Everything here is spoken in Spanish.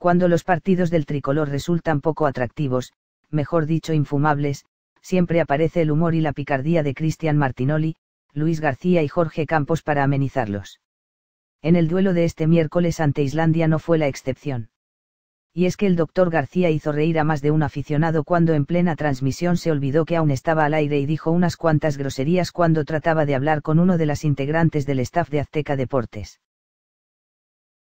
cuando los partidos del tricolor resultan poco atractivos, mejor dicho infumables, siempre aparece el humor y la picardía de Cristian Martinoli, Luis García y Jorge Campos para amenizarlos. En el duelo de este miércoles ante Islandia no fue la excepción. Y es que el doctor García hizo reír a más de un aficionado cuando en plena transmisión se olvidó que aún estaba al aire y dijo unas cuantas groserías cuando trataba de hablar con uno de las integrantes del staff de Azteca Deportes.